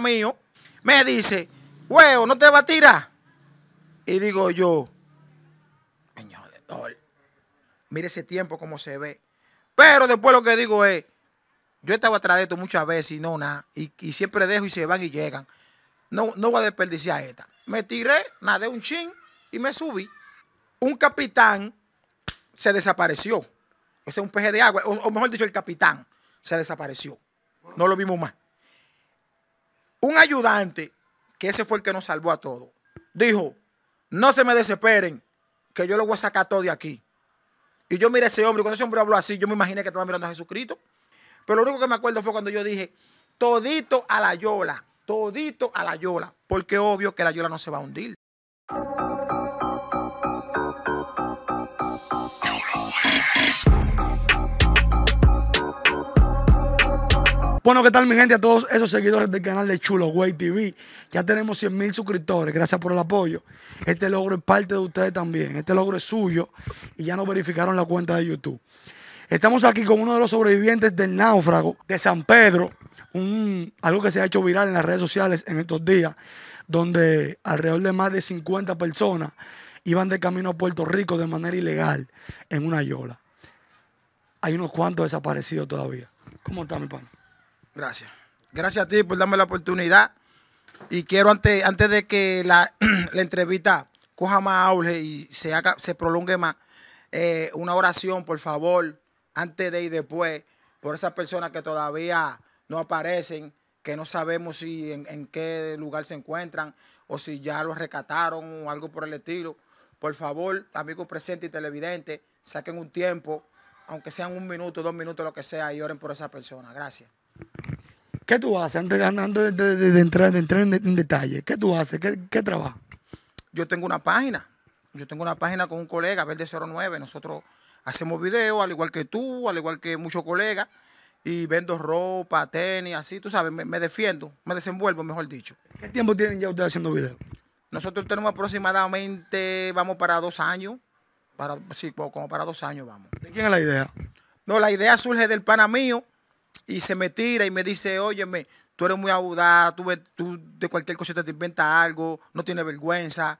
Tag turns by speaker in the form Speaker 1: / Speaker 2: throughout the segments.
Speaker 1: mío me dice, huevo, no te va a tirar. Y digo yo, señor de mire ese tiempo como se ve. Pero después lo que digo es, yo estaba atrás de esto muchas veces y no nada. Y, siempre dejo y se van y llegan. No, no voy a desperdiciar esta. Me tiré, nadé un chin y me subí. Un capitán se desapareció. Ese es un peje de agua. o mejor dicho, el capitán se desapareció. No lo vimos más un ayudante, que ese fue el que nos salvó a todos, dijo, no se me desesperen, que yo lo voy a sacar todo de aquí. Y yo miré a ese hombre, y cuando ese hombre habló así, yo me imaginé que estaba mirando a Jesucristo. Pero lo único que me acuerdo fue cuando yo dije, todito a la yola, todito a la yola, porque obvio que la yola no se va a hundir.
Speaker 2: Bueno, ¿qué tal mi gente? A todos esos seguidores del canal de Chulo Way TV. Ya tenemos 100 mil suscriptores. Gracias por el apoyo. Este logro es parte de ustedes también. Este logro es suyo. Y ya nos verificaron la cuenta de YouTube. Estamos aquí con uno de los sobrevivientes del náufrago de San Pedro. Un, algo que se ha hecho viral en las redes sociales en estos días. Donde alrededor de más de 50 personas iban de camino a Puerto Rico de manera ilegal en una yola. Hay unos cuantos desaparecidos todavía. ¿Cómo está mi pana? Gracias. Gracias a ti
Speaker 1: por darme la oportunidad. Y quiero, antes, antes de que la, entrevista coja más auge y se, haga, se prolongue más, eh, una oración, por favor, antes de y después, por esas personas que todavía no aparecen, que no sabemos si en, qué lugar se encuentran o si ya los rescataron o algo por el estilo. Por favor, amigos presentes y televidentes, saquen un tiempo, aunque sean un minuto, dos minutos, lo que sea, y oren por esas personas. Gracias.
Speaker 2: ¿Qué tú haces antes, de, entrar, en, detalle? ¿Qué tú haces? ¿Qué, qué Yo tengo una
Speaker 1: página. Yo tengo una página con un colega, Verde09. Nosotros hacemos videos, al igual que tú, al igual que muchos colegas. Y vendo ropa, tenis, así. Tú sabes, me, defiendo, me desenvuelvo, mejor dicho. ¿Qué tiempo tienen ya ustedes haciendo videos? Nosotros tenemos aproximadamente, vamos para dos años. Para, sí, como para dos años vamos.
Speaker 2: ¿De quién es la idea?
Speaker 1: No, la idea surge del pana mío, y se me tira y me dice, óyeme, tú eres muy audaz, tú, tú de cualquier cosita te inventas algo, no tienes vergüenza,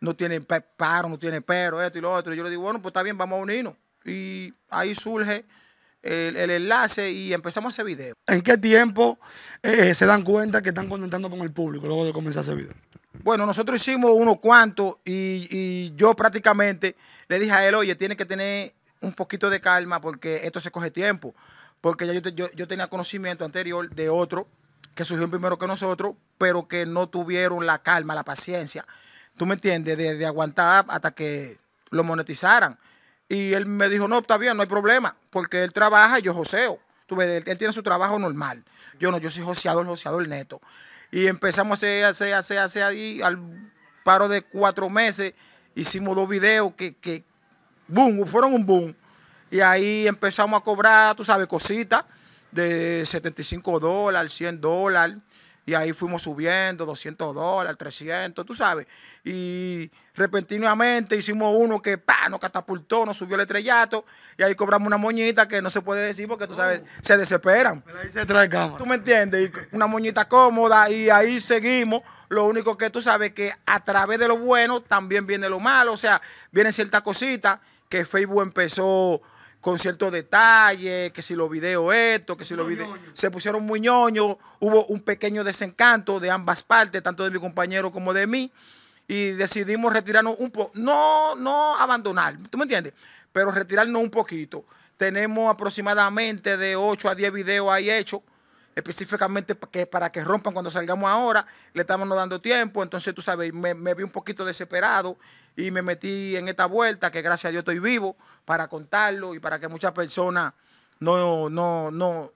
Speaker 1: no tienes paro, no tienes pero, esto y lo otro. Y yo le digo, bueno, pues está bien, vamos a unirnos. Y ahí surge el, enlace y empezamos ese video.
Speaker 2: ¿En qué tiempo eh, se dan cuenta que están contentando con el público luego de comenzar ese video? Bueno, nosotros hicimos unos cuantos
Speaker 1: y, y yo prácticamente le dije a él, oye, tiene que tener un poquito de calma porque esto se coge tiempo porque ya yo, tenía conocimiento anterior de otro que surgió primero que nosotros, pero que no tuvieron la calma, la paciencia, tú me entiendes, de, aguantar hasta que lo monetizaran. Y él me dijo, no, está bien, no hay problema, porque él trabaja y yo joseo. Tú él, tiene su trabajo normal. Yo no, yo soy joseador, joseador neto. Y empezamos a hacer, hacer, hacer, ahí, al paro de cuatro meses, hicimos dos videos que, que boom, fueron un boom. Y ahí empezamos a cobrar, tú sabes, cositas de 75 dólares, 100 dólares. Y ahí fuimos subiendo 200 dólares, 300, tú sabes. Y repentinamente hicimos uno que nos catapultó, nos subió el estrellato. Y ahí cobramos una moñita que no se puede decir porque tú sabes, oh. se desesperan. Pero ahí se trae Tú me entiendes. una moñita cómoda y ahí seguimos. Lo único que tú sabes que a través de lo bueno también viene lo malo. O sea, viene cierta cosita que Facebook empezó con ciertos detalles, que si los videos esto, que si lo videos... Se pusieron muy ñoños, hubo un pequeño desencanto de ambas partes, tanto de mi compañero como de mí, y decidimos retirarnos un poco, no, no abandonar, ¿tú me entiendes? Pero retirarnos un poquito. Tenemos aproximadamente de 8 a 10 videos ahí hechos, específicamente para que, para que rompan cuando salgamos ahora, le estamos no dando tiempo, entonces tú sabes, me, me vi un poquito desesperado y me metí en esta vuelta, que gracias a Dios estoy vivo, para contarlo y para que muchas personas no, no, no,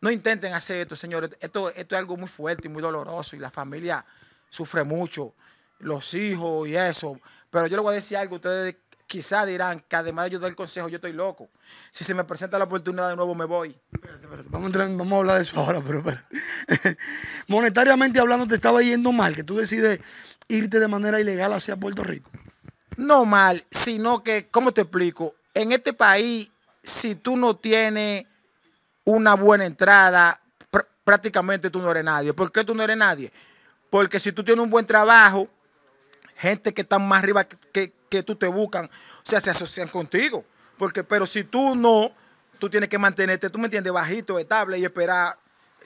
Speaker 1: no intenten hacer esto, señores. Esto, esto es algo muy fuerte y muy doloroso y la familia sufre mucho, los hijos y eso. Pero yo le voy a decir algo, ustedes quizás dirán que además de yo dar el consejo, yo estoy loco. Si se me presenta la oportunidad de nuevo, me voy.
Speaker 2: Vamos, a vamos a hablar de eso ahora, pero espérate. Monetariamente hablando, te estaba yendo mal, que tú decides irte de manera ilegal hacia Puerto Rico? No mal, sino que, ¿cómo te explico? En este país,
Speaker 1: si tú no tienes una buena entrada, prácticamente tú no eres nadie. ¿Por qué tú no eres nadie? Porque si tú tienes un buen trabajo, gente que está más arriba que, que tú te buscan, o sea, se asocian contigo. Porque, pero si tú no, tú tienes que mantenerte, tú me entiendes, bajito, estable y esperar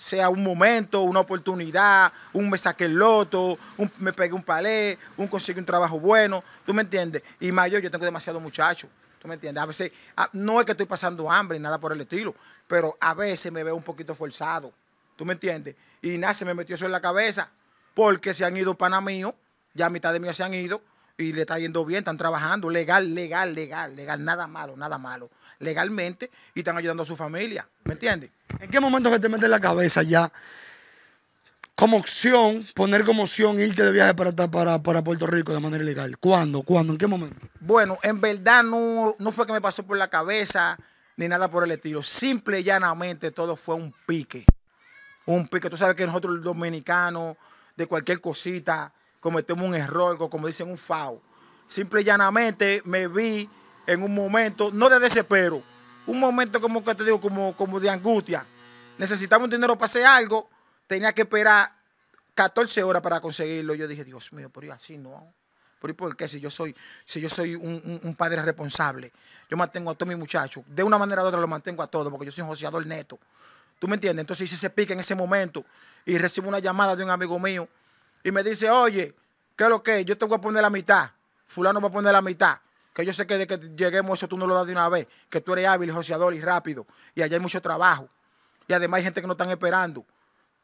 Speaker 1: sea un momento, una oportunidad, un me saqué el loto, un me pegué un palé, un conseguí un trabajo bueno, ¿tú me entiendes? Y mayor, yo tengo demasiado muchachos, ¿tú me entiendes? A veces, ah, no es que estoy pasando hambre ni nada por el estilo, pero a veces me veo un poquito forzado, ¿tú me entiendes? Y nada, se me metió eso en la cabeza, porque se han ido pana mío, ya mitad de mí se han ido, y le está yendo bien, están trabajando, legal, legal, legal, legal, nada malo, nada malo legalmente y están ayudando a su familia.
Speaker 2: ¿Me entiendes? ¿En qué momento que te metes la cabeza ya? Como opción, poner como opción irte de viaje para, para, para Puerto Rico de manera ilegal. ¿Cuándo? ¿Cuándo? ¿En qué momento? Bueno, en verdad no, no fue que me pasó por la cabeza
Speaker 1: ni nada por el estilo. Simple y llanamente todo fue un pique. Un pique. Tú sabes que nosotros los dominicanos, de cualquier cosita, cometemos un error, como dicen, un FAO. Simple y llanamente me vi en un momento, no de desespero, un momento como que te digo, como, como de angustia. Necesitaba un dinero para hacer algo, tenía que esperar 14 horas para conseguirlo. Yo dije, Dios mío, pero así no. ¿Pero por qué? Si yo soy, si yo soy un, padre responsable, yo mantengo a todos mis muchachos. De una manera u otra lo mantengo a todos, porque yo soy un joseador neto. ¿Tú me entiendes? Entonces hice ese pique en ese momento y recibo una llamada de un amigo mío y me dice, oye, ¿qué es lo que? Yo te voy a poner la mitad. Fulano va a poner la mitad. Que yo sé que de que lleguemos eso tú no lo das de una vez. Que tú eres hábil, joseador y rápido. Y allá hay mucho trabajo. Y además hay gente que no están esperando.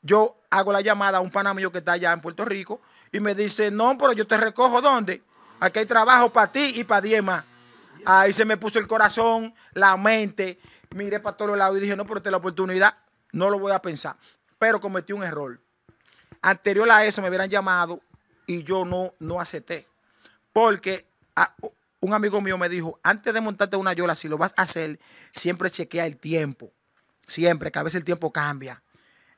Speaker 1: Yo hago la llamada a un panamillo que está allá en Puerto Rico y me dice, no, pero yo te recojo ¿dónde? Aquí hay trabajo para ti y para Diema. Ahí se me puso el corazón, la mente. Miré para todos lados y dije, no, pero esta es la oportunidad. No lo voy a pensar. Pero cometí un error. Anterior a eso me hubieran llamado y yo no, no acepté. Porque ah, un amigo mío me dijo, antes de montarte una yola, si lo vas a hacer, siempre chequea el tiempo. Siempre, que a veces el tiempo cambia.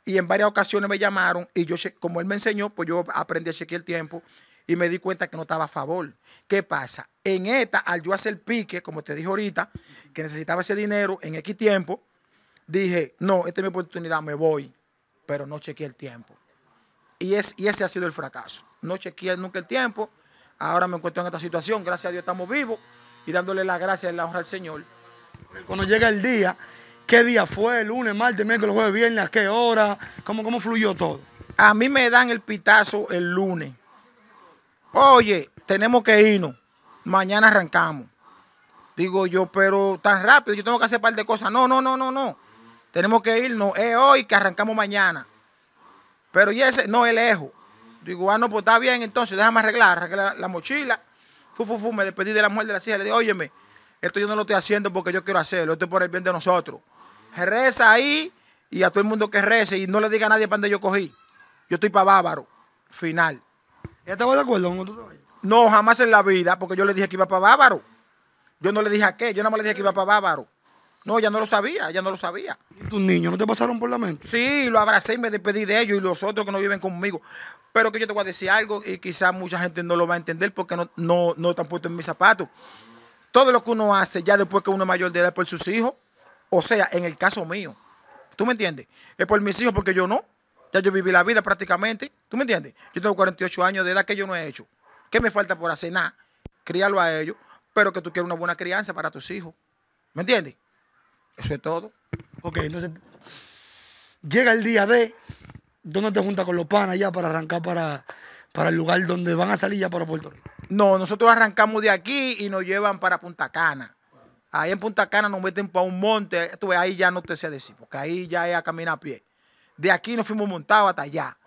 Speaker 1: Y en varias ocasiones me llamaron y yo, como él me enseñó, pues yo aprendí a chequear el tiempo y me di cuenta que no estaba a favor. ¿Qué pasa? En esta, al yo hacer pique, como te dije ahorita, que necesitaba ese dinero en X tiempo, dije, no, esta es mi oportunidad, me voy, pero no chequeé el tiempo. Y, es, y ese ha sido el fracaso. No chequeé nunca el tiempo Ahora me encuentro en esta situación, gracias a Dios estamos vivos y dándole las gracias y la honra al Señor. Cuando llega el
Speaker 2: día, ¿qué día fue? lunes, martes, miércoles, jueves, viernes? qué hora? ¿Cómo, cómo fluyó todo? A mí me dan el pitazo el lunes. Oye, tenemos
Speaker 1: que irnos. Mañana arrancamos. Digo yo, pero tan rápido, yo tengo que hacer un par de cosas. No, no, no, no, no. Tenemos que irnos. Es hoy que arrancamos mañana. Pero ya ese, no, es lejos. Digo, bueno, ah, pues está bien, entonces déjame arreglar, arreglar la, mochila. Fu, fu, me despedí de la mujer de la silla. Le dije, óyeme, esto yo no lo estoy haciendo porque yo quiero hacerlo, esto es por el bien de nosotros. Reza ahí y a todo el mundo que rece y no le diga a nadie para dónde yo cogí. Yo estoy para bávaro. Final. ¿Ya estamos de acuerdo con No, jamás en la vida, porque yo le dije que iba para bávaro. Yo no le dije a qué, yo nada más le dije que iba para bávaro. No, ya no lo sabía, ya no lo sabía.
Speaker 2: ¿Y tus niños no te pasaron por la mente?
Speaker 1: Sí, lo abracé y me despedí de ellos y los otros que no viven conmigo. Pero que yo te voy a decir algo y quizás mucha gente no lo va a entender porque no, no, no están puestos en mis zapatos. Todo lo que uno hace ya después que uno es mayor de edad por sus hijos, o sea, en el caso mío, ¿tú me entiendes? Es por mis hijos porque yo no. Ya yo viví la vida prácticamente, ¿tú me entiendes? Yo tengo 48 años de edad que yo no he hecho. ¿Qué me falta por hacer? Nada, criarlo a ellos, pero que tú quieras una buena crianza para tus hijos. ¿Me entiendes?
Speaker 2: Eso es todo. Ok, entonces llega el día de ¿Dónde te juntas con los panas ya para arrancar para, para el lugar donde van a salir ya para Puerto Rico? No,
Speaker 1: nosotros arrancamos de aquí y nos llevan para Punta Cana. Ahí en Punta Cana nos meten para un monte. ahí ya no te sé decir, porque ahí ya es a caminar a pie. De aquí nos fuimos montados hasta allá.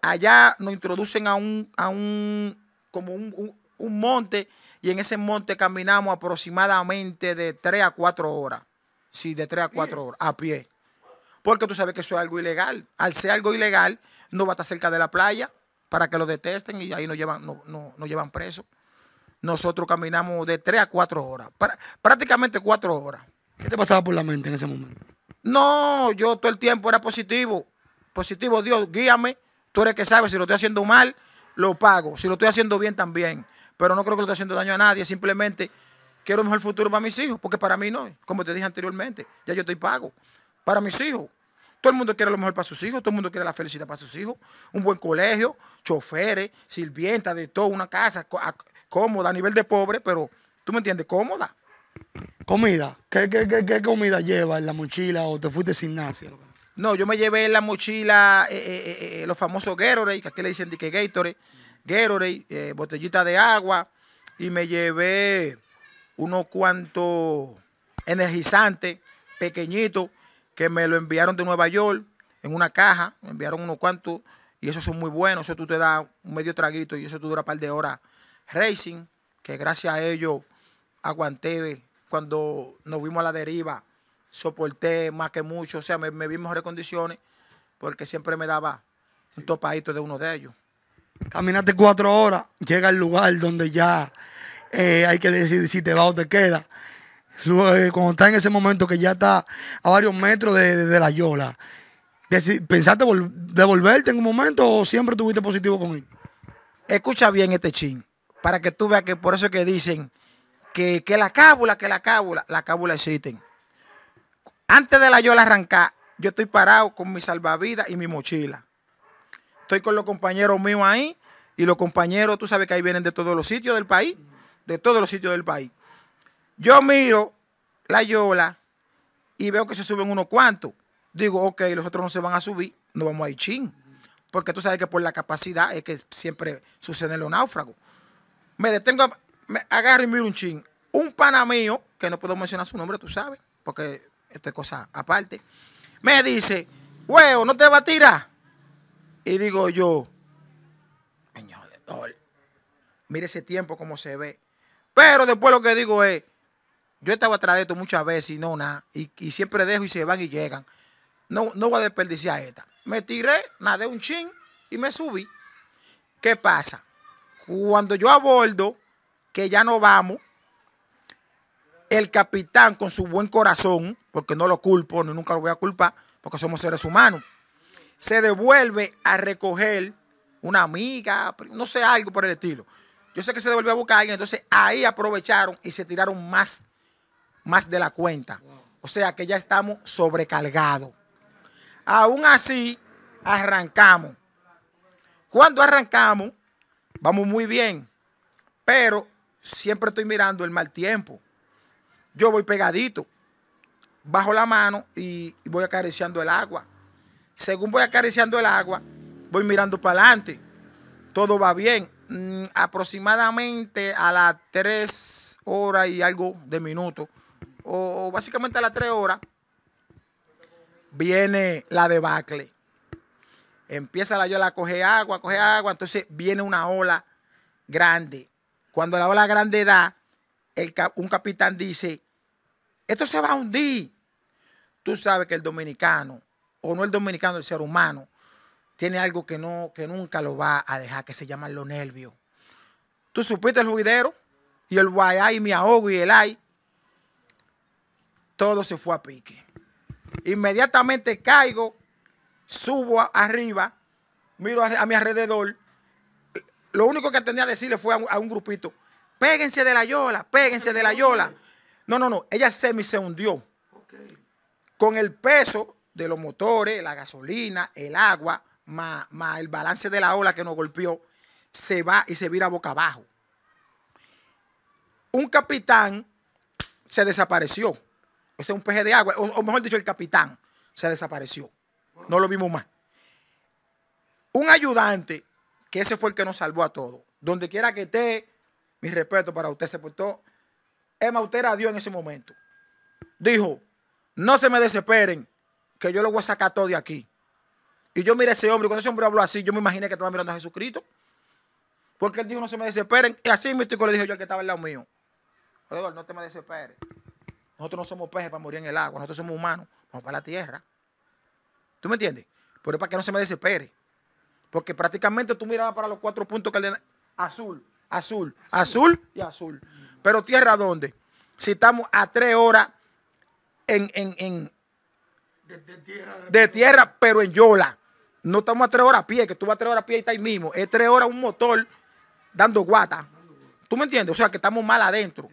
Speaker 1: Allá nos introducen a un, a un como un monte, y en ese monte caminamos aproximadamente de 3 a 4 horas. Sí, de 3 a 4 horas, a pie. Porque tú sabes que eso es algo ilegal. Al ser algo ilegal, no va a estar cerca de la playa para que lo detesten y ahí nos llevan, no, nos llevan preso. Nosotros caminamos de 3 a cuatro horas, prácticamente cuatro horas. ¿Qué te pasaba por la mente en ese momento? No, yo todo el tiempo era positivo. Positivo, Dios, guíame. Tú eres que sabes, si lo estoy haciendo mal, lo pago. Si lo estoy haciendo bien, también. Pero no creo que lo esté haciendo daño a nadie. Simplemente Quiero un mejor futuro para mis hijos, porque para mí no, como te dije anteriormente, ya yo estoy pago. Para mis hijos. Todo el mundo quiere lo mejor para sus hijos, todo el mundo quiere la felicidad para sus hijos, un buen colegio, choferes, sirvienta, de todo, una casa cómoda a nivel de pobre, pero tú me entiendes, cómoda.
Speaker 2: Comida, ¿qué, comida llevas en la mochila o te fuiste sin nada?
Speaker 1: No, yo me llevé en la mochila eh, eh, eh, los famosos Gatorade, que aquí le dicen que Gatorade, Gatorade, botellita de agua, y me llevé unos cuantos energizantes pequeñitos que me lo enviaron de Nueva York en una caja, me enviaron unos cuantos y esos son muy buenos, eso tú te das un medio traguito y eso tú dura un par de horas racing, que gracias a ellos aguanté cuando nos vimos a la deriva, soporté más que mucho, o sea, me, vi en mejores condiciones porque siempre me daba
Speaker 2: un topadito de uno de ellos. Caminaste cuatro horas, llega al lugar donde ya eh, hay que decidir si te va o te queda. Eh, cuando está en ese momento que ya está a varios metros de, la yola, ¿pensaste devolverte en un momento o siempre tuviste positivo con él? Escucha bien este chin, para que tú veas que
Speaker 1: por eso que dicen que, que la cábula, que la cábula, la cábula existen. Antes de la yola arrancar, yo estoy parado con mi salvavidas y mi mochila. Estoy con los compañeros míos ahí y los compañeros, tú sabes que ahí vienen de todos los sitios del país de todos los sitios del país. Yo miro la yola y veo que se suben unos cuantos. Digo, ok, los otros no se van a subir, no vamos a ir chin. Porque tú sabes que por la capacidad es que siempre suceden los náufragos. Me detengo, me agarro y miro un chin. Un pana que no puedo mencionar su nombre, tú sabes, porque esto es cosa aparte, me dice, huevo, no te va a tirar. Y digo yo, mire ese tiempo como se ve. Pero después lo que digo es, yo estaba atrás de esto muchas veces y no nada. Y, siempre dejo y se van y llegan. No, no voy a desperdiciar esta. Me tiré, nadé un chin y me subí. ¿Qué pasa? Cuando yo abordo, que ya no vamos, el capitán con su buen corazón, porque no lo culpo, ni nunca lo voy a culpar, porque somos seres humanos, se devuelve a recoger una amiga, no sé, algo por el estilo. Yo sé que se devolvió a buscar a alguien, entonces ahí aprovecharon y se tiraron más, más de la cuenta. O sea que ya estamos sobrecargados. Aún así, arrancamos. Cuando arrancamos, vamos muy bien, pero siempre estoy mirando el mal tiempo. Yo voy pegadito, bajo la mano y voy acariciando el agua. Según voy acariciando el agua, voy mirando para adelante. Todo va bien. Mm, aproximadamente a las 3 horas y algo de minuto, o, básicamente a las 3 horas, viene la debacle. Empieza la yola a coger agua, coge agua, entonces viene una ola grande. Cuando la ola grande da, el, un capitán dice, esto se va a hundir. Tú sabes que el dominicano, o no el dominicano, el ser humano, tiene algo que, no, que nunca lo va a dejar, que se llama los nervios. Tú supiste el ruidero y el guayá y mi ahogo y el ay. Todo se fue a pique. Inmediatamente caigo, subo arriba, miro a, mi alrededor. Lo único que tenía que decirle fue a un, grupito, péguense de la yola, péguense de la yola. No, no, no, ella semi se hundió. Con el peso de los motores, la gasolina, el agua, más, el balance de la ola que nos golpeó, se va y se vira boca abajo. Un capitán se desapareció. O un peje de agua, o, mejor dicho, el capitán se desapareció. No lo vimos más. Un ayudante, que ese fue el que nos salvó a todos. Donde quiera que esté, mi respeto para usted, se portó. Emma, usted dio en ese momento. Dijo, no se me desesperen, que yo lo voy a sacar todo de aquí. Y yo miré a ese hombre, y cuando ese hombre habló así, yo me imaginé que estaba mirando a Jesucristo. Porque él dijo, no se me desesperen. Y así mi tío le dijo yo al que estaba al lado mío. no te me desesperes. Nosotros no somos peces para morir en el agua. Nosotros somos humanos. Vamos para la tierra. ¿Tú me entiendes? Pero es para que no se me desesperen, Porque prácticamente tú mirabas para los cuatro puntos que le azul, azul, azul y azul. Pero tierra dónde? Si estamos a tres horas en, de tierra, pero en Yola. No estamos a tres horas a pie, que tú vas a tres horas a pie y estás ahí mismo. Es tres horas un motor dando guata. ¿Tú me entiendes? O sea, que estamos mal adentro.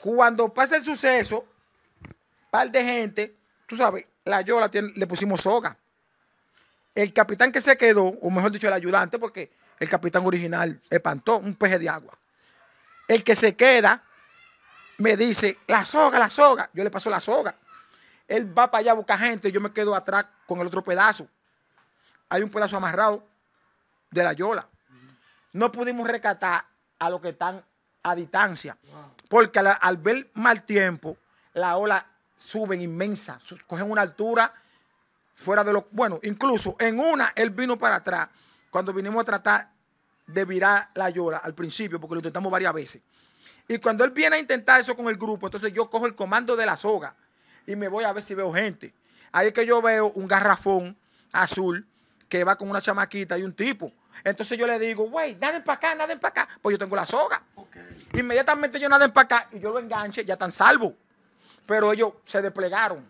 Speaker 1: Cuando pasa el suceso, par de gente, tú sabes, la yo le pusimos soga. El capitán que se quedó, o mejor dicho, el ayudante, porque el capitán original espantó un peje de agua. El que se queda me dice, la soga, la soga. Yo le paso la soga. Él va para allá a buscar gente, yo me quedo atrás con el otro pedazo hay un pedazo amarrado de la yola. No pudimos rescatar a los que están a distancia, porque al, ver mal tiempo, la ola sube inmensa, cogen una altura fuera de lo bueno. Incluso en una él vino para atrás cuando vinimos a tratar de virar la yola al principio, porque lo intentamos varias veces. Y cuando él viene a intentar eso con el grupo, entonces yo cojo el comando de la soga y me voy a ver si veo gente. Ahí es que yo veo un garrafón azul que va con una chamaquita y un tipo. Entonces yo le digo, güey, naden para acá, naden para acá. Pues yo tengo la soga. Inmediatamente yo naden para acá y yo lo enganche, ya están salvos. Pero ellos se desplegaron.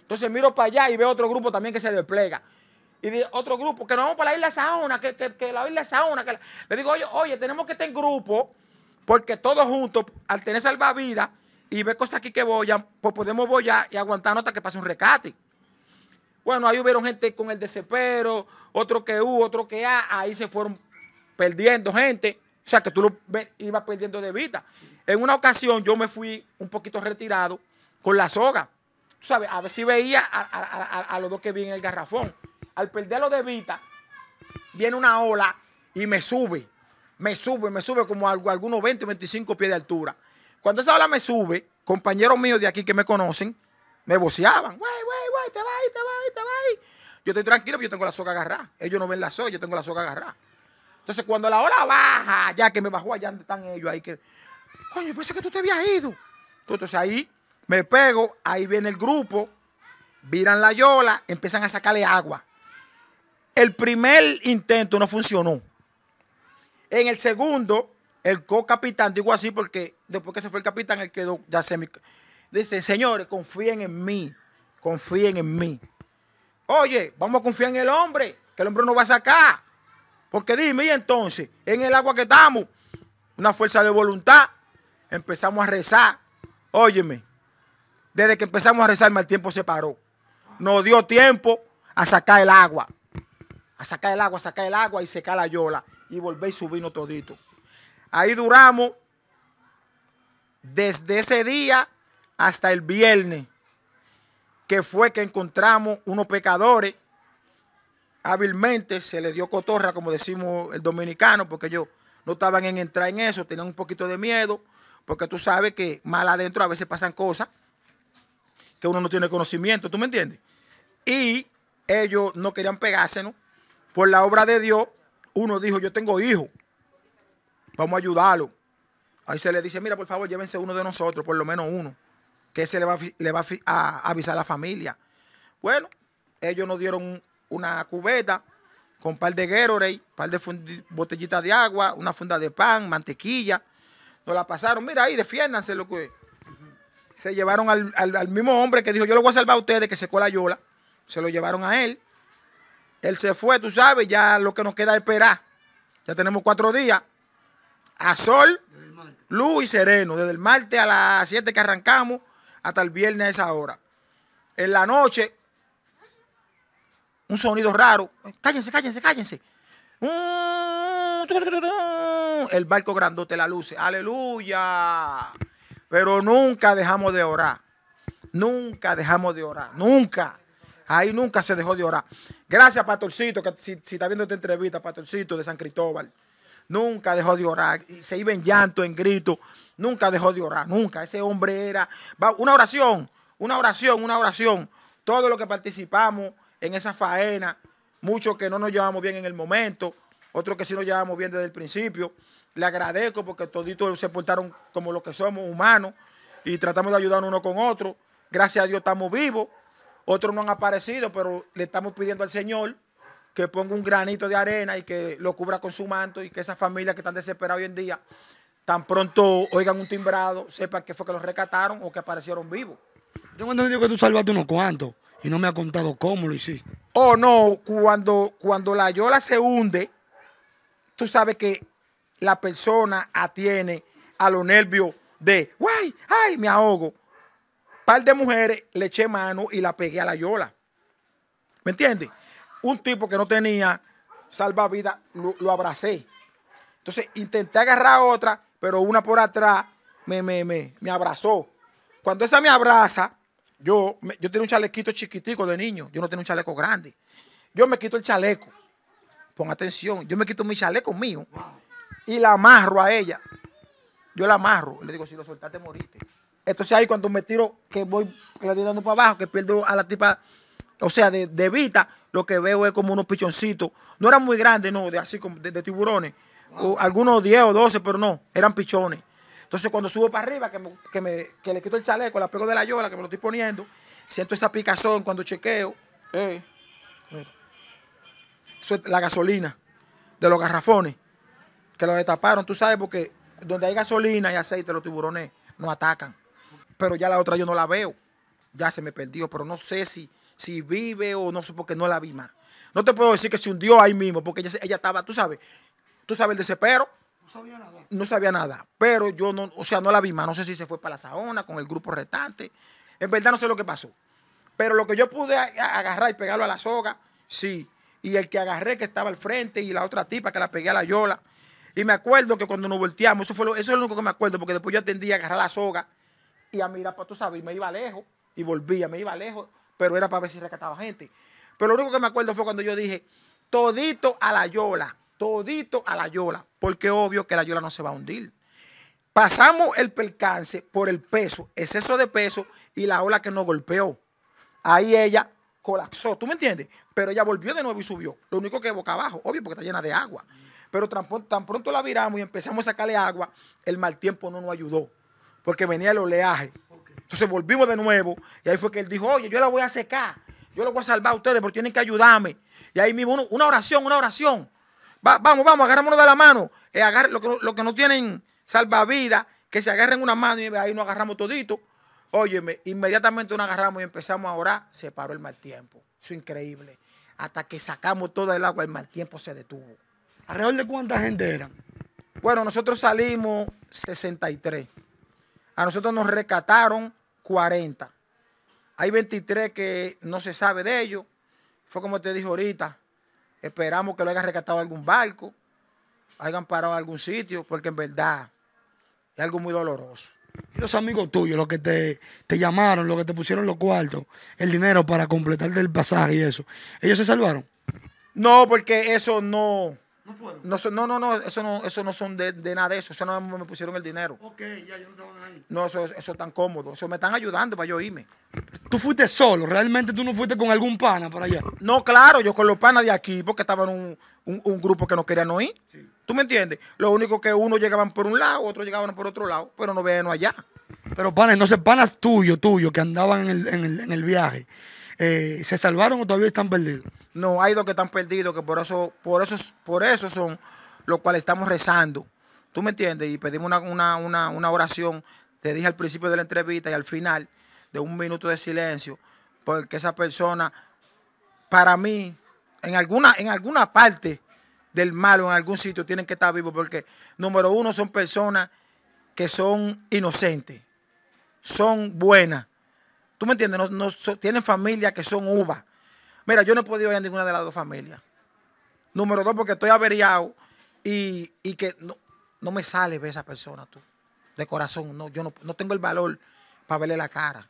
Speaker 1: Entonces miro para allá y veo otro grupo también que se desplega. Y de otro grupo, que nos vamos para la isla Saona, que, que, que la isla Saona. Que Le digo, oye, oye, tenemos que estar en grupo, porque todos juntos, al tener salvavidas y ver cosas aquí que bollan, pues podemos bollar y aguantarnos hasta que pase un recate. Bueno, ahí hubieron gente con el desespero, otro que U, otro que A, ahí se fueron perdiendo gente. O sea, que tú lo ibas perdiendo de vida. En una ocasión yo me fui un poquito retirado con la soga. sabes, a ver si veía a, los dos que vi en el garrafón. Al perderlo de vida, viene una ola y me sube. Me sube, me sube como a algunos 20 o 25 pies de altura. Cuando esa ola me sube, compañeros míos de aquí que me conocen, me voceaban, güey, güey, güey, te va ahí, te va ahí, te va ahí. Yo estoy tranquilo porque yo tengo la soga agarrada. Ellos no ven la soga, yo tengo la soga agarrada. Entonces, cuando la ola baja, ya que me bajó allá donde están ellos, ahí que. Coño, pensé que tú te habías ido. Entonces ahí me pego, ahí viene el grupo, viran la yola, empiezan a sacarle agua. El primer intento no funcionó. En el segundo, el co-capitán, digo así porque después que se fue el capitán, él quedó ya semi, Dice, señores, confíen en mí, confíen en mí. Oye, vamos a confiar en el hombre, que el hombre no va a sacar. Porque dime, y entonces, en el agua que estamos, una fuerza de voluntad, empezamos a rezar. Óyeme, desde que empezamos a rezar, el tiempo se paró. Nos dio tiempo a sacar el agua, a sacar el agua, a sacar el agua y secar la yola y volver y subirnos todito. Ahí duramos desde ese día hasta el viernes, que fue que encontramos unos pecadores. Hábilmente se le dio cotorra, como decimos el dominicano, porque ellos no estaban en entrar en eso, tenían un poquito de miedo, porque tú sabes que mal adentro a veces pasan cosas que uno no tiene conocimiento, ¿tú me entiendes? Y ellos no querían pegárselo. Por la obra de Dios, uno dijo, yo tengo hijos, vamos a ayudarlo. Ahí se le dice, mira, por favor, llévense uno de nosotros, por lo menos uno que se le va, le va a, avisar a la familia. Bueno, ellos nos dieron una cubeta con un par de guero un par de botellitas de agua, una funda de pan, mantequilla. Nos la pasaron, mira ahí, defiéndanse lo que... Se llevaron al, mismo hombre que dijo, yo lo voy a salvar a ustedes, que secó la yola. Se lo llevaron a él. Él se fue, tú sabes, ya lo que nos queda es esperar. Ya tenemos cuatro días. A sol, luz y sereno. Desde el martes a las 7 que arrancamos, hasta el viernes a esa hora. En la noche, un sonido raro. Cállense, cállense, cállense. Mm, el barco grandote, la luce. Aleluya. Pero nunca dejamos de orar. Nunca dejamos de orar. Nunca. Ahí nunca se dejó de orar. Gracias, Pastorcito, que si, está viendo esta entrevista, Pastorcito de San Cristóbal nunca dejó de orar. Y se iba en llanto, en grito. Nunca dejó de orar, nunca. Ese hombre era una oración, una oración, una oración. Todo lo que participamos en esa faena, muchos que no nos llevamos bien en el momento, otros que sí nos llevamos bien desde el principio. Le agradezco porque toditos se portaron como lo que somos, humanos, y tratamos de ayudar uno con otro. Gracias a Dios estamos vivos. Otros no han aparecido, pero le estamos pidiendo al Señor que ponga un granito de arena y que lo cubra con su manto y que esas familias que están desesperadas hoy en día, tan pronto oigan un timbrado, sepan que fue que los rescataron o que aparecieron vivos.
Speaker 2: Tengo entendido que tú salvaste unos cuantos y no me ha contado cómo lo hiciste.
Speaker 1: Oh, no, cuando, cuando la yola se hunde, tú sabes que la persona atiene a los nervios de, ¡guay! ¡Ay, me ahogo! Par de mujeres le eché mano y la pegué a la yola. ¿Me entiendes? un tipo que no tenía salvavidas, lo, lo abracé. Entonces intenté agarrar otra, pero una por atrás me, me, me, me abrazó. Cuando esa me abraza, yo, yo tenía un chalequito chiquitico de niño, yo no tengo un chaleco grande. Yo me quito el chaleco. Pon atención, yo me quito mi chaleco mío y la amarro a ella. Yo la amarro. Le digo, si lo soltaste, moriste. Entonces ahí cuando me tiro, que voy, que la estoy dando para abajo, que pierdo a la tipa, o sea, de, de lo que veo es como unos pichoncitos. No eran muy grandes, no, de así como de, tiburones. O, algunos 10 o 12, pero no, eran pichones. Entonces cuando subo para arriba, que, me, le quito el chaleco, la pego de la yola, que me lo estoy poniendo, siento esa picazón cuando chequeo. Eso es la gasolina de los garrafones, que lo destaparon, tú sabes, porque donde hay gasolina y aceite, los tiburones no atacan. Pero ya la otra yo no la veo. Ya se me perdió, pero no sé si si vive o no sé, porque no la vi más. No te puedo decir que se hundió ahí mismo, porque ella, ella estaba, tú sabes, tú sabes el desespero. No sabía nada. No sabía nada. Pero yo no, o sea, no la vi más. No sé si se fue para la Saona con el grupo restante. En verdad no sé lo que pasó. Pero lo que yo pude agarrar y pegarlo a la soga, sí. Y el que agarré que estaba al frente y la otra tipa que la pegué a la yola. Y me acuerdo que cuando nos volteamos, eso fue eso es lo único que me acuerdo, porque después yo atendí a agarrar la soga y a mirar para tú sabes, me iba lejos y volvía, me iba lejos, pero era para ver si rescataba gente. Pero lo único que me acuerdo fue cuando yo dije, todito a la yola, todito a la yola, porque obvio que la yola no se va a hundir. Pasamos el percance por el peso, exceso de peso y la ola que nos golpeó. Ahí ella colapsó, ¿tú me entiendes? Pero ella volvió de nuevo y subió. Lo único que boca abajo, obvio, porque está llena de agua. Pero tan, pronto la viramos y empezamos a sacarle agua, el mal tiempo no nos ayudó, porque venía el oleaje. Entonces volvimos de nuevo y ahí fue que él dijo, oye, yo la voy a secar, yo la voy a salvar a ustedes porque tienen que ayudarme. Y ahí mismo una oración, una oración. vamos, vamos, agarrámonos de la mano. Eh, Los lo, que, no tienen salvavidas, que se agarren una mano y ahí nos agarramos todito. Óyeme, inmediatamente nos agarramos y empezamos a orar, se paró el mal tiempo. Eso es increíble. Hasta que sacamos toda el agua, el mal tiempo se detuvo. ¿Alrededor de cuánta gente era? Bueno, nosotros salimos 63. A nosotros nos rescataron 40. Hay 23 que no se sabe de ellos. Fue como te dije ahorita. Esperamos que lo hayan rescatado algún barco, hayan parado a algún sitio, porque en verdad
Speaker 2: es algo muy doloroso. los amigos tuyos, los que te, te llamaron, los que te pusieron los cuartos, el dinero para completar del pasaje y eso, ¿ellos se salvaron? No, porque eso
Speaker 1: no, no No, no, no, eso no, eso no son de, nada de eso. Eso no me pusieron el dinero.
Speaker 2: Ok, ya, yo no estaba
Speaker 1: ahí. No, eso, eso es tan cómodo. Eso me están ayudando para yo irme. ¿Tú fuiste solo? ¿Realmente tú no fuiste con algún pana para allá? No, claro, yo con los panas de aquí, porque estaban un, un, grupo que no querían oír. ¿Tú me entiendes? Lo único que uno llegaban por un lado, otro llegaban por otro lado, pero no veían allá.
Speaker 2: Pero panas, sé, panas tuyos, tuyos, que andaban en el, viaje, eh, ¿se salvaron o todavía están perdidos?
Speaker 1: No, hay dos que están perdidos, que por eso, por eso, por eso son los cuales estamos rezando. ¿Tú me entiendes? Y pedimos una, oración, te dije al principio de la entrevista y al final, de un minuto de silencio, porque esa persona, para mí, en alguna, en alguna parte del malo, en algún sitio, tienen que estar vivos, porque número uno son personas que son inocentes, son buenas. ¿Tú me entiendes? No, tienen familia que son uvas Mira, yo no he podido ir a ninguna de las dos familias. Número dos, porque estoy averiado y, que no, me sale ver esa persona, tú. De corazón, no, yo no, tengo el valor para verle la cara.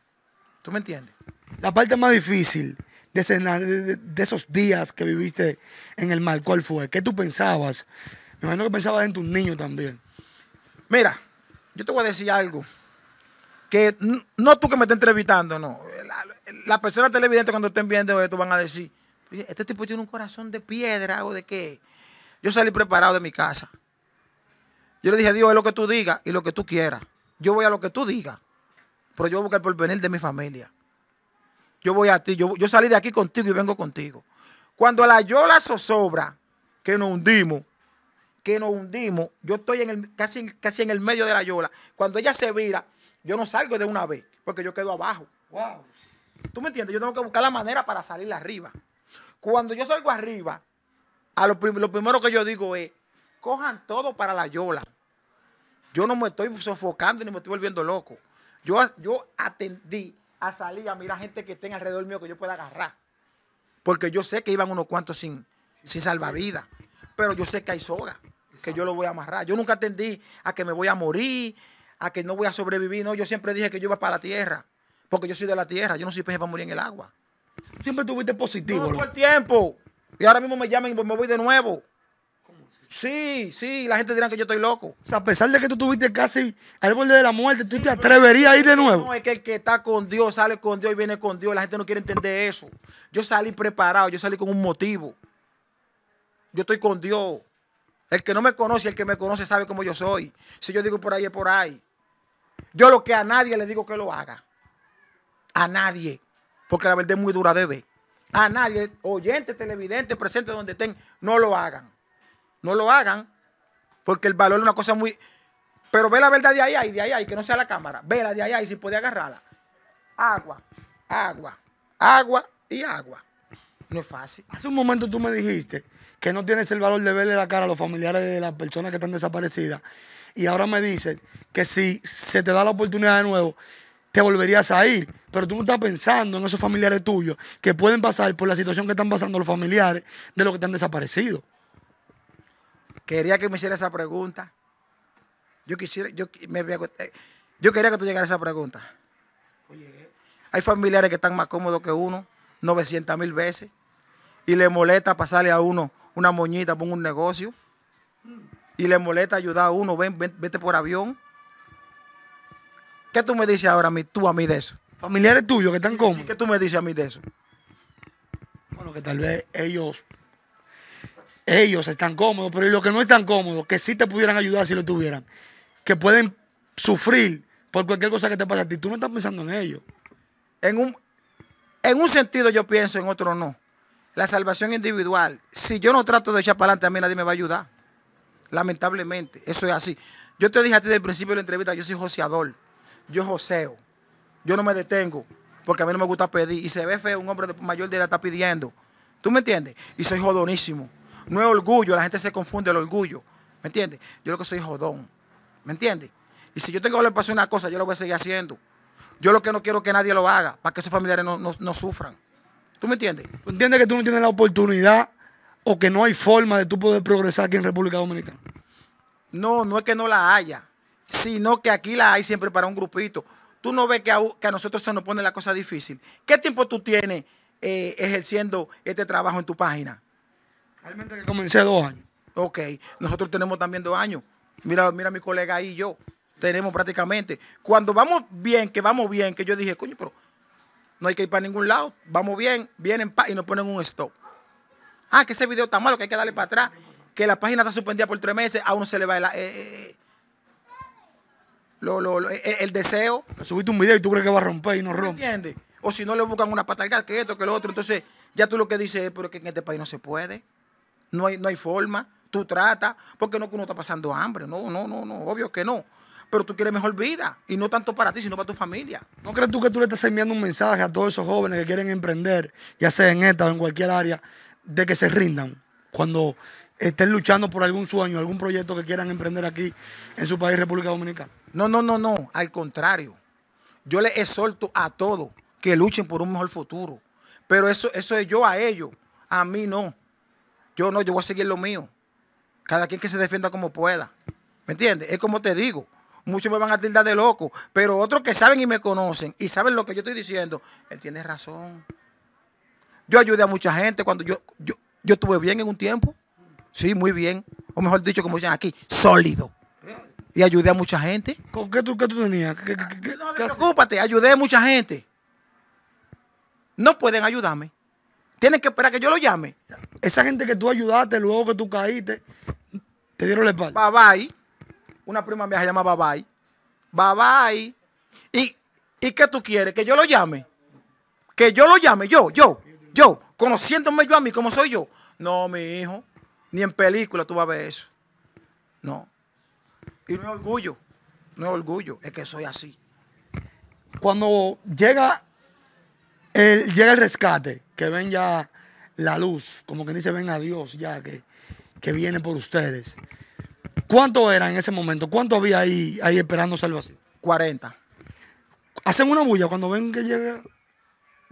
Speaker 1: ¿Tú me entiendes?
Speaker 2: La parte más difícil de, esos días que viviste en el mar, ¿cuál fue? ¿Qué tú pensabas? Me imagino que pensabas en tus niños también. Mira, yo te voy a decir algo. Que no tú que me estás entrevistando, no
Speaker 1: las personas televidentes cuando estén viendo esto eh, van a decir, este tipo tiene un corazón de piedra o de qué. Yo salí preparado de mi casa. Yo le dije Dios, es lo que tú digas y lo que tú quieras. Yo voy a lo que tú digas, pero yo voy a buscar por venir de mi familia. Yo voy a ti, yo, yo salí de aquí contigo y vengo contigo. Cuando la yola zozobra, que nos hundimos, que nos hundimos, yo estoy en el, casi, casi en el medio de la yola. Cuando ella se vira, yo no salgo de una vez, porque yo quedo abajo. ¡Wow! ¿Tú me entiendes? Yo tengo que buscar la manera para salir arriba. Cuando yo salgo arriba, a lo, lo primero que yo digo es, cojan todo para la yola. Yo no me estoy sofocando ni me estoy volviendo loco. Yo, yo atendí a salir a mirar gente que tenga alrededor mío que yo pueda agarrar. Porque yo sé que iban unos cuantos sin, sin salvavidas. Pero yo sé que hay soga, que yo lo voy a amarrar. Yo nunca atendí a que me voy a morir, a que no voy a sobrevivir. No, yo siempre dije que yo iba para la tierra. Porque yo soy de la tierra, yo no soy peje para morir en el agua. Siempre tuviste positivo. Todo el tiempo. Y ahora mismo me llaman y me voy de nuevo. Sí, sí, la gente dirá que yo estoy loco. a pesar de que tú tuviste casi
Speaker 2: al borde de la muerte, ¿tú te atreverías a ir de nuevo? No, es
Speaker 1: que el que está con Dios sale con Dios y viene con Dios. La gente no quiere entender eso. Yo salí preparado, yo salí con un motivo. Yo estoy con Dios. El que no me conoce, el que me conoce sabe cómo yo soy. Si yo digo por ahí, es por ahí. Yo lo que a nadie le digo que lo haga a nadie, porque la verdad es muy dura de ver. A nadie, oyente, televidente, presente donde estén, no lo hagan. No lo hagan, porque el valor es una cosa muy... Pero ve la verdad de ahí y de ahí que no sea la cámara. Vela de ahí y si puede agarrarla. Agua, agua,
Speaker 2: agua y agua. No es fácil. Hace un momento tú me dijiste que no tienes el valor de verle la cara a los familiares de las personas que están desaparecidas. Y ahora me dices que si se te da la oportunidad de nuevo, te volverías a ir. Pero tú no estás pensando en esos familiares tuyos que pueden pasar por la situación que están pasando los familiares de los que te han desaparecido. Quería que me hiciera esa pregunta. Yo quisiera, yo, me,
Speaker 1: eh, yo quería que tú llegaras a esa pregunta. Hay familiares que están más cómodos que uno, 900 mil veces, y le molesta pasarle a uno una moñita por un negocio, y le molesta ayudar a uno, vente vete por avión. ¿Qué tú me dices ahora a mí, tú a mí de eso? Familiares tuyos que están cómodos. ¿Qué tú me
Speaker 2: dices a mí de eso? Bueno, que tal vez ellos, ellos están cómodos, pero los que no están cómodos, que sí te pudieran ayudar si lo tuvieran, que pueden sufrir por cualquier cosa que te pase a ti, tú no estás pensando en ellos. En un,
Speaker 1: en un sentido yo pienso, en otro no. La salvación individual, si yo no trato de echar para adelante, a mí nadie me va a ayudar. Lamentablemente, eso es así. Yo te dije a ti desde el principio de la entrevista, yo soy joseador yo joseo. Yo no me detengo porque a mí no me gusta pedir. Y se ve feo un hombre mayor de edad está pidiendo. ¿Tú me entiendes? Y soy jodonísimo. No es orgullo, la gente se confunde el orgullo. ¿Me entiendes? Yo lo que soy jodón. ¿Me entiendes? Y si yo tengo que hacer una cosa, yo lo voy a seguir haciendo. Yo lo que no quiero que nadie lo haga, para que esos familiares no, no
Speaker 2: sufran. ¿Tú me entiendes? ¿Tú entiendes que tú no tienes la oportunidad o que no hay forma de tú poder progresar aquí en República Dominicana? No, no es que no la haya sino
Speaker 1: que aquí la hay siempre para un grupito. Tú no ves que a, nosotros se nos pone la cosa difícil. ¿Qué tiempo tú tienes eh, ejerciendo este trabajo en tu página?
Speaker 2: Realmente que comencé dos años.
Speaker 1: Ok, nosotros tenemos también dos años. Mira, mira mi colega ahí y yo. Tenemos prácticamente. Cuando vamos bien, que vamos bien, que yo dije, coño, pero no hay que ir para ningún lado. Vamos bien, vienen y nos ponen un stop. Ah, que ese video está malo, que hay que darle para atrás. Que la página está suspendida por tres meses, a uno se le va el, eh, eh,
Speaker 2: e, e, el, deseo. Subiste un video y tú crees que va a romper y no rompe.
Speaker 1: ¿Entiendes? O si no le buscan una patalga, que esto, que lo otro. Entonces, ya tú lo que dices es, pero que en este país no se
Speaker 2: puede. No hay, no hay
Speaker 1: forma. Tú tratas, porque no que uno está pasando hambre. No, no, no, no, obvio que no. Pero tú quieres mejor vida. Y no tanto para ti, sino para tu familia.
Speaker 2: ¿No crees tú que tú le estás enviando un mensaje a todos esos jóvenes que quieren emprender, ya sea en esta o en cualquier área, de que se rindan? Cuando estén luchando por algún sueño, algún proyecto que quieran emprender aquí en su país, República Dominicana. No, no, no, no, al contrario. Yo les exhorto a todos que luchen por un mejor
Speaker 1: futuro. Pero eso, eso es yo a ellos, a mí no. Yo no, yo voy a seguir lo mío. Cada quien que se defienda como pueda. ¿Me entiendes? Es como te digo. Muchos me van a tildar de loco, pero otros que saben y me conocen y saben lo que yo estoy diciendo, él tiene razón. Yo ayudé a mucha gente cuando yo, yo, yo estuve bien en un tiempo. Sí, muy bien. O mejor dicho, como dicen aquí, sólido. Y ayudé a mucha gente. ¿Con qué tú, qué tú tenías? no, ayudé a mucha gente. No pueden ayudarme. Tienen que esperar que yo lo llame. Esa gente que tú ayudaste, luego que tú caíste, te dieron la espalda. Bye bye. Una prima mía se llama Bye bye. Bye bye. ¿Y, ¿Y qué tú quieres? ¿Que yo lo llame? ¿Que yo lo llame? Yo, yo, yo. Conociéndome yo a mí como soy yo. No, mi hijo. Ni en película tú vas a ver eso. No. Y no es orgullo. No es
Speaker 2: orgullo. Es que soy así. Cuando llega el, llega el rescate, que ven ya la luz, como que ni se ven a Dios ya que, viene por ustedes. ¿Cuánto eran en ese momento? ¿Cuánto había ahí, ahí esperando salvación? 40. ¿Hacen una bulla cuando ven que llega?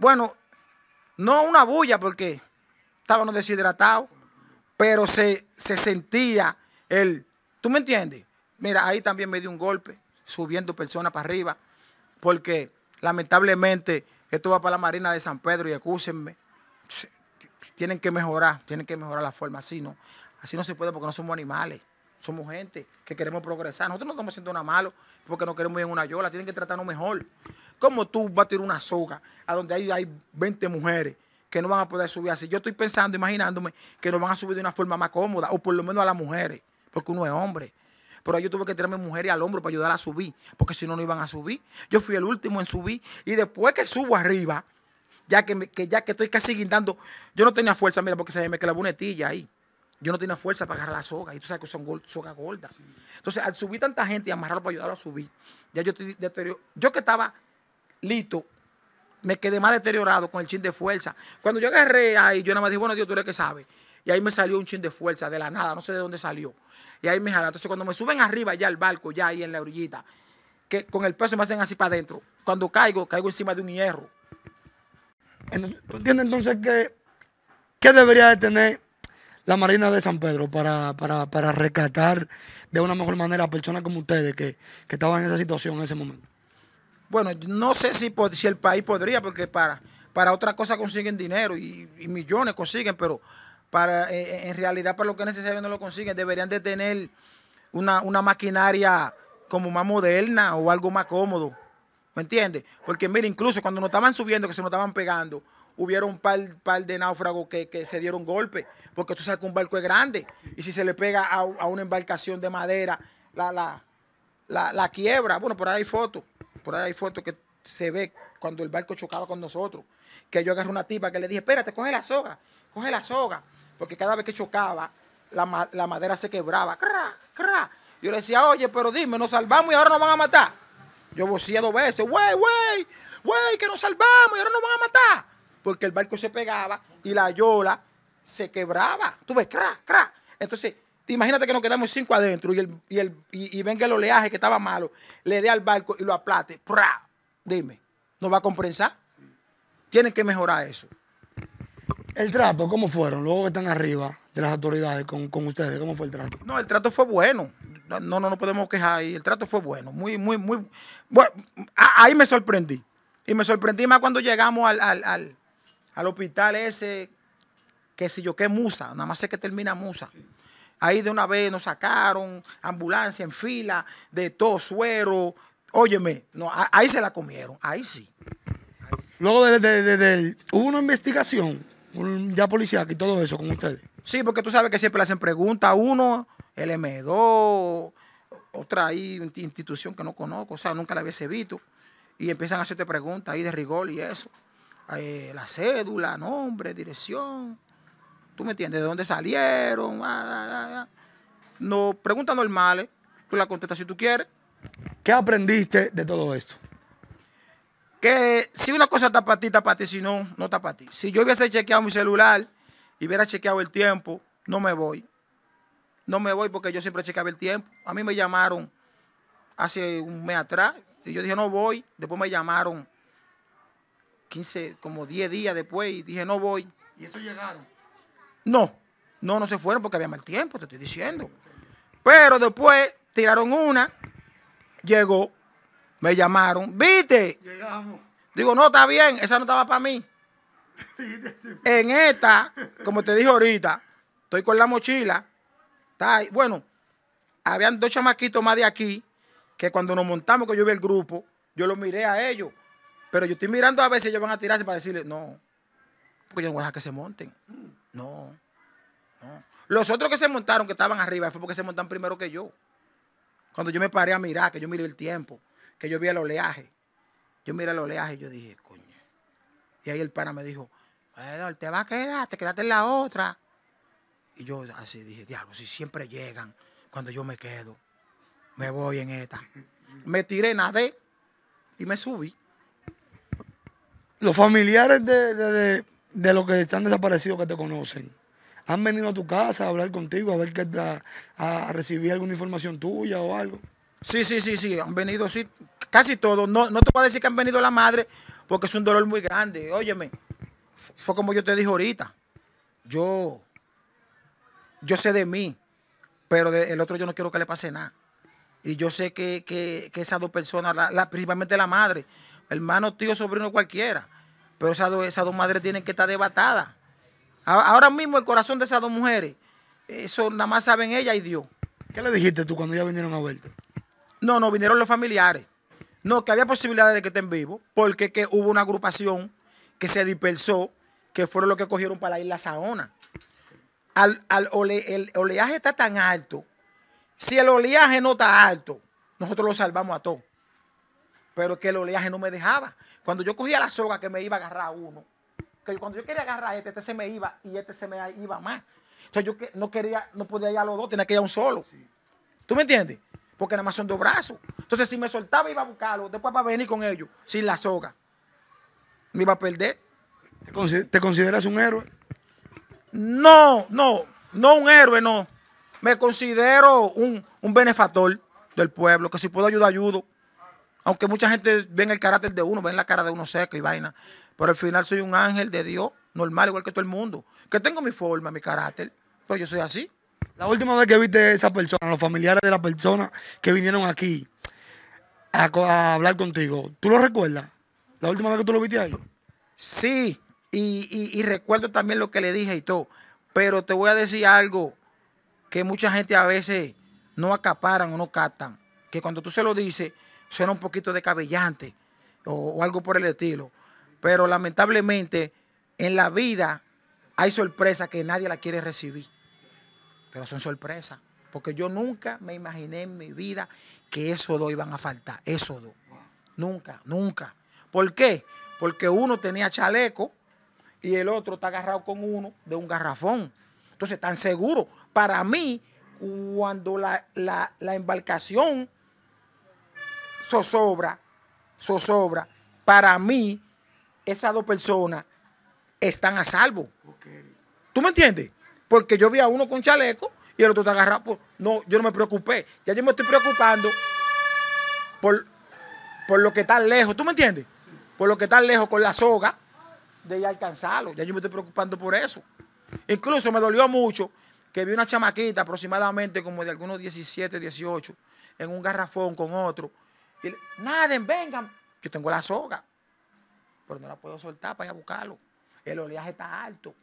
Speaker 2: Bueno,
Speaker 1: no una bulla porque estábamos deshidratados pero se, se sentía el, ¿tú me entiendes? Mira, ahí también me dio un golpe, subiendo personas para arriba, porque lamentablemente esto va para la Marina de San Pedro y acúsenme, tienen que mejorar, tienen que mejorar la forma, así no, así no se puede porque no somos animales, somos gente que queremos progresar, nosotros no estamos siendo nada malo porque no queremos ir en una yola, tienen que tratarnos mejor. ¿Cómo tú vas a tirar una soga a donde hay, hay 20 mujeres que no van a poder subir así. Yo estoy pensando, imaginándome, que no van a subir de una forma más cómoda, o por lo menos a las mujeres, porque uno es hombre. Pero yo tuve que tirarme mujeres al hombro para ayudar a subir, porque si no, no iban a subir. Yo fui el último en subir. Y después que subo arriba, ya que, ya que estoy casi guindando, yo no tenía fuerza, mira, porque se me que la bonetilla ahí. Yo no tenía fuerza para agarrar la soga. Y tú sabes que son sogas gordas. Entonces, al subir tanta gente y amarrarlo para ayudarlo a subir, ya yo, yo que estaba listo me quedé más deteriorado con el chin de fuerza. Cuando yo agarré ahí, yo nada más dije, bueno, Dios, tú eres que sabes. Y ahí me salió un chin de fuerza, de la nada, no sé de dónde salió. Y ahí me jala. Entonces, cuando me suben arriba ya al barco, ya ahí en la orillita, que con el peso me hacen así para adentro. Cuando caigo, caigo encima de un hierro.
Speaker 2: ¿Tú entiendes entonces que, qué debería de tener la Marina de San Pedro para, rescatar de una mejor manera a personas como ustedes que, que estaban en esa situación en ese momento?
Speaker 1: Bueno, no sé si, si el país podría, porque para, para otra cosa consiguen dinero y, millones consiguen, pero para eh, eh, en realidad para lo que es necesario no lo consiguen. Deberían de tener una, maquinaria como más moderna o algo más cómodo. ¿Me entiendes? Porque mira, incluso cuando nos estaban subiendo, que se nos estaban pegando, hubieron un par, de náufragos que, se dieron golpe, porque tú sabes que un barco es grande y si se le pega a, a una embarcación de madera, la, la, la, la quiebra. Bueno, por ahí hay fotos. Por ahí hay fotos que se ve cuando el barco chocaba con nosotros. Que yo agarré una tipa que le dije, espérate, coge la soga, coge la soga. Porque cada vez que chocaba, la, madera se quebraba. ¡Cra, Yo le decía, oye, pero dime, nos salvamos y ahora nos van a matar. Yo vocía dos veces, wey, wey, wey, que nos salvamos y ahora nos van a matar. Porque el barco se pegaba y la yola se quebraba. Tú ves, cra, cra. Entonces, Imagínate que nos quedamos cinco adentro y, el, y, el, venga el oleaje que estaba malo, le dé al barco y lo aplate. ¡Pra! Dime, ¿no va a compensar? Tienen que
Speaker 2: mejorar eso. El trato, ¿cómo fueron? Luego que están arriba de las autoridades con, ustedes, ¿cómo fue el trato?
Speaker 1: No, el trato fue bueno. No, no, no podemos quejar ahí. El trato fue bueno. Muy, muy, muy. Bueno, ahí me sorprendí. Y me sorprendí más cuando llegamos al, hospital ese, que si yo, que Musa. Nada más sé que termina Musa. Ahí de una vez nos sacaron, ambulancia en fila, de todo suero. Óyeme, ahí se la comieron, ahí sí. Luego de, de, una investigación, ya policía y todo eso con ustedes. Sí, porque tú sabes que siempre le hacen preguntas a uno, el M2, otra institución que no conozco, o sea, nunca la había visto. Y empiezan a hacerte preguntas ahí de rigor y eso. Eh, la cédula, nombre, dirección. ¿Tú me entiendes? ¿De dónde salieron? Ah, ah, ah, no, preguntas normales. ¿eh? Tú la contestas si tú quieres. ¿Qué aprendiste
Speaker 2: de todo esto?
Speaker 1: Que si una cosa está para ti, está para ti. Si no, no está para ti. Si yo hubiese chequeado mi celular y hubiera chequeado el tiempo, no me voy. No me voy porque yo siempre chequeaba el tiempo. A mí me llamaron hace un mes atrás y yo dije, no voy. Después me llamaron 15, como 10 días después y dije, no voy.
Speaker 2: ¿Y eso llegaron?
Speaker 1: No, no, no se fueron porque había mal tiempo, te estoy diciendo. Pero después tiraron una, llegó, me llamaron, ¿viste? Llegamos. Digo, no, está bien, esa no estaba para mí. en esta, como te dije ahorita, estoy con la mochila. Está Bueno, habían dos chamaquitos más de aquí que cuando nos montamos, que yo vi el grupo, yo los miré a ellos. Pero yo estoy mirando a ver si ellos van a tirarse para decirle, no, porque yo no voy a dejar que se monten. No, Los otros que se montaron, que estaban arriba, fue porque se montan primero que yo. Cuando yo me paré a mirar, que yo miré el tiempo, que yo vi el oleaje. Yo miré el oleaje y yo dije, coño. Y ahí el pana me dijo, te vas a quedar, te quedaste en la otra. Y yo así dije, diablo, si siempre llegan cuando yo me quedo, me voy en esta. Me tiré, nadé
Speaker 2: y me subí. Los familiares de, de los que están desaparecidos que te conocen. ¿Han venido a tu casa a hablar contigo, a ver a, recibir alguna información tuya o algo? Sí, sí, sí, sí, han venido,
Speaker 1: sí, casi todos. No, no te voy a decir que han venido la madre, porque es un dolor muy grande. Óyeme, fue como yo te dije ahorita. Yo, yo sé de mí, pero del otro yo no quiero que le pase nada. Y yo sé que, que, esas dos personas, la, principalmente la madre, hermano, tío, sobrino, cualquiera pero esas dos, madres tienen que estar debatadas. Ahora mismo el corazón de esas dos mujeres, eso nada más saben ella y Dios. ¿Qué le dijiste tú cuando ya vinieron a ver? No, no, vinieron los familiares. No, que había posibilidad de que estén vivos, porque que hubo una agrupación que se dispersó, que fueron los que cogieron para ir la Saona. Al, el oleaje está tan alto. Si el oleaje no está alto, nosotros lo salvamos a todos pero que el oleaje no me dejaba. Cuando yo cogía la soga que me iba a agarrar uno, que cuando yo quería agarrar este, este se me iba y este se me iba más. Entonces yo no quería, no podía ir a los dos, tenía que ir a un solo. ¿Tú me entiendes? Porque nada más son dos brazos. Entonces si me soltaba iba a buscarlo, después para venir con ellos, sin la soga. Me iba a perder. ¿Te consideras un héroe? No, no, no un héroe, no. Me considero un, un benefactor del pueblo, que si puedo ayudar, ayudo. Aunque mucha gente ve el carácter de uno, ven la cara de uno seco y vaina. Pero al final soy un ángel de Dios, normal, igual que todo el mundo. Que tengo mi forma, mi carácter. Pues yo soy así.
Speaker 2: La última vez que viste a esa persona, los familiares de la persona que vinieron aquí a, hablar contigo, ¿tú lo recuerdas? La última vez que tú lo viste ahí. Sí,
Speaker 1: y, y recuerdo también lo que le dije y todo. Pero te voy a decir algo que mucha gente a veces no acaparan o no captan. Que cuando tú se lo dices, suena un poquito de o, o algo por el estilo. Pero lamentablemente en la vida hay sorpresas que nadie la quiere recibir. Pero son sorpresas. Porque yo nunca me imaginé en mi vida que esos dos iban a faltar. Esos dos. Nunca, nunca. ¿Por qué? Porque uno tenía chaleco y el otro está agarrado con uno de un garrafón. Entonces, tan seguro. Para mí, cuando la, la embarcación zozobra, zozobra, para mí esas dos personas están a salvo. ¿Tú me entiendes? Porque yo vi a uno con chaleco y el otro está agarrado. No, yo no me preocupé. Ya yo me estoy preocupando por, por lo que está lejos. ¿Tú me entiendes? Por lo que está lejos con la soga de alcanzarlo. Ya yo me estoy preocupando por eso. Incluso me dolió mucho que vi una chamaquita aproximadamente como de algunos 17, 18 en un garrafón con otro y naden, vengan. Yo tengo la soga, pero no la puedo soltar para ir a buscarlo. El oleaje está alto.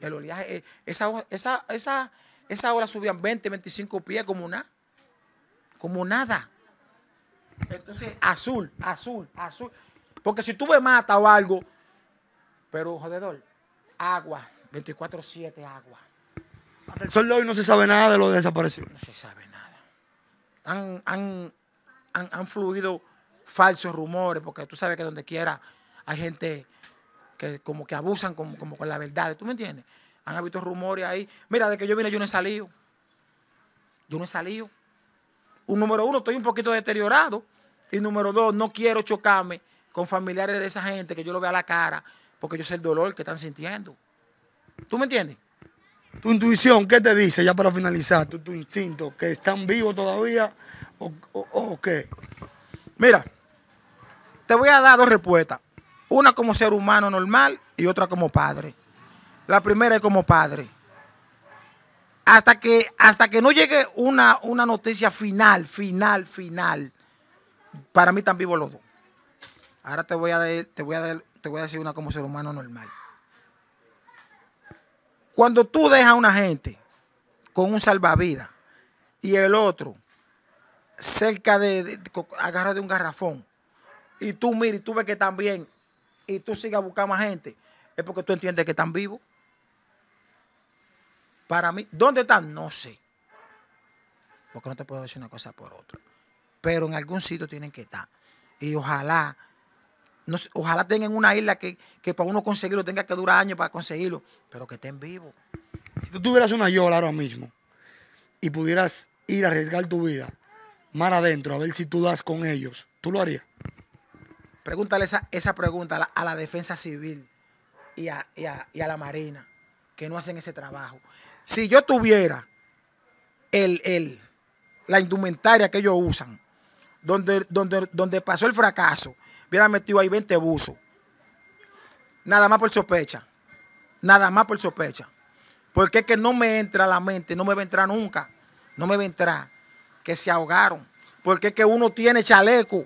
Speaker 1: El oleaje, eh, esa, esa, esa, esa ola subían 20, 25 pies como una, como nada. Entonces, azul, azul, azul. Porque si tú me o algo, pero jodedor, agua, 24-7 agua. el sol de hoy no se sabe nada de lo desaparecido. No se sabe nada. han, han, fluido falsos rumores, porque tú sabes que donde quiera hay gente que como que abusan como, con la verdad, ¿tú me entiendes? Han habido rumores ahí. Mira, de que yo vine yo no he salido. Yo no he salido. Un número uno, estoy un poquito deteriorado. Y número dos, no quiero chocarme con familiares de esa gente que yo lo vea a la cara, porque yo sé el dolor que están sintiendo.
Speaker 2: ¿Tú me entiendes? Tu intuición, ¿qué te dice ya para finalizar? Tu, tu instinto, que están vivos todavía ok. Mira, te voy a dar dos respuestas. Una como ser humano normal
Speaker 1: y otra como padre. La primera es como padre. Hasta que, hasta que no llegue una, una noticia final, final, final, para mí están vivos los dos. Ahora te voy a, te voy a, te voy a decir una como ser humano normal. Cuando tú dejas a una gente con un salvavidas y el otro cerca de, agarra de un garrafón y tú miras y tú ves que están bien y tú sigas buscando más gente, es porque tú entiendes que están vivos. Para mí, ¿dónde están? No sé. Porque no te puedo decir una cosa por otra. Pero en algún sitio tienen que estar. Y ojalá, no, ojalá tengan una isla que, que, para uno
Speaker 2: conseguirlo tenga que durar años para conseguirlo, pero que estén vivos. Si tú tuvieras una yola ahora mismo y pudieras ir a arriesgar tu vida mar adentro, a ver si tú das con ellos. ¿Tú lo harías? Pregúntale esa, esa pregunta a la, defensa civil
Speaker 1: y a, la marina, que no hacen ese trabajo. Si yo tuviera el, el, la indumentaria que ellos usan, donde, donde, donde pasó el fracaso, hubiera metido ahí 20 buzos. Nada más por sospecha. Nada más por sospecha. Porque es que no me entra a la mente, no me va a entrar nunca. No me va a entrar que se ahogaron. Porque es que uno tiene chaleco.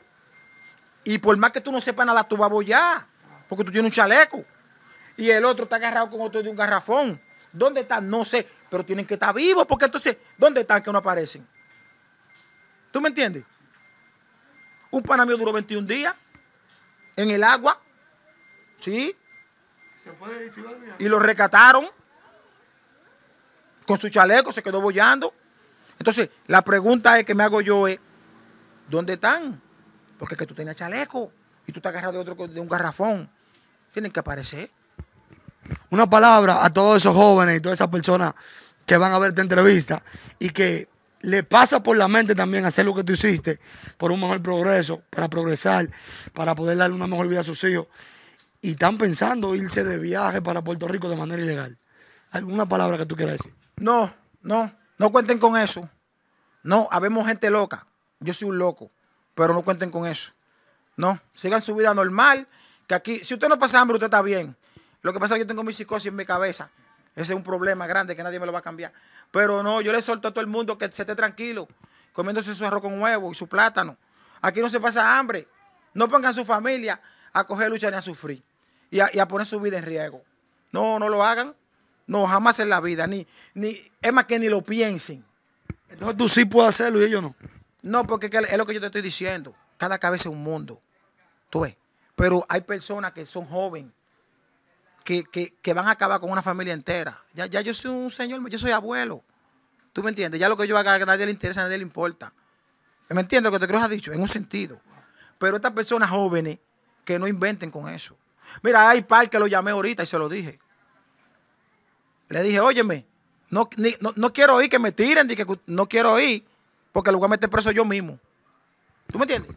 Speaker 1: Y por más que tú no sepas nada, tú vas a bollar. Porque tú tienes un chaleco. Y el otro está agarrado con otro de un garrafón. ¿Dónde están? No sé. Pero tienen que estar vivos. Porque entonces, ¿dónde están que no aparecen? ¿Tú me entiendes? Un panamio duró 21 días en el agua. ¿Sí? y lo recataron. Con su chaleco se quedó bollando. Entonces, la pregunta es que me hago yo es, ¿dónde están? Porque es que tú tenías chaleco y tú te agarras de otro de un garrafón. Tienen que aparecer.
Speaker 2: Una palabra a todos esos jóvenes y todas esas personas que van a ver esta entrevista y que le pasa por la mente también hacer lo que tú hiciste por un mejor progreso, para progresar, para poder darle una mejor vida a sus hijos. Y están pensando irse de viaje para Puerto Rico de manera ilegal. ¿Alguna palabra que tú quieras decir? No,
Speaker 1: no. No cuenten con eso. No, habemos gente loca. Yo soy un loco, pero no cuenten con eso. No, sigan su vida normal, que aquí, si usted no pasa hambre, usted está bien. Lo que pasa es que yo tengo mi psicosis en mi cabeza. Ese es un problema grande que nadie me lo va a cambiar. Pero no, yo le suelto a todo el mundo que se esté tranquilo, comiéndose su arroz con huevo y su plátano. Aquí no se pasa hambre. No pongan su familia a coger lucha ni a sufrir y y a poner su vida en riesgo. No, no lo hagan. No, jamás en la vida. Ni, ni, es más que ni lo piensen. Entonces tú sí puedes hacerlo y ellos no. No, porque es lo que yo te estoy diciendo. Cada cabeza es un mundo. Tú ves. Pero hay personas que son jóvenes. Que, van a acabar con una familia entera. Ya, yo soy un señor, yo soy abuelo. ¿Tú me entiendes? Ya lo que yo haga a nadie le interesa, a nadie le importa. ¿Me entiendes lo que te creo has dicho? En un sentido. Pero estas personas jóvenes que no inventen con eso. Mira, hay par que lo llamé ahorita y se lo dije. Le dije, óyeme, no, no, quiero
Speaker 2: oír que me tiren, que no quiero oír, porque lo voy a meter preso yo mismo. ¿Tú me entiendes?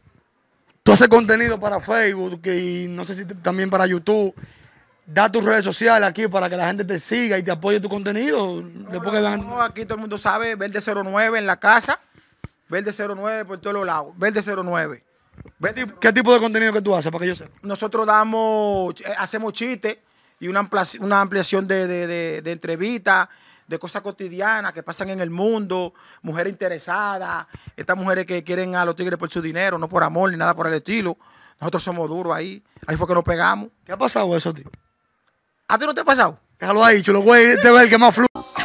Speaker 2: Tú haces contenido para Facebook y no sé si también para YouTube. Da tus redes sociales aquí para que la gente te siga y te apoye tu contenido. No, Después que aquí todo
Speaker 1: el mundo sabe, Verde 09 en la casa, Verde 09 por todos los lados, Verde 09. ¿Qué tipo de contenido que tú haces para que yo sepa? Nosotros damos, eh, hacemos chistes, y una ampliación, de, entrevistas, de cosas cotidianas que pasan en el mundo, mujeres interesadas, estas mujeres que quieren a los tigres por su dinero, no por amor ni nada por el estilo. Nosotros somos duros ahí, ahí fue que nos pegamos. ¿Qué ha pasado eso, tío?
Speaker 2: ¿A ti no te ha pasado? Déjalo ahí, chulo güey, este es el que más fluye.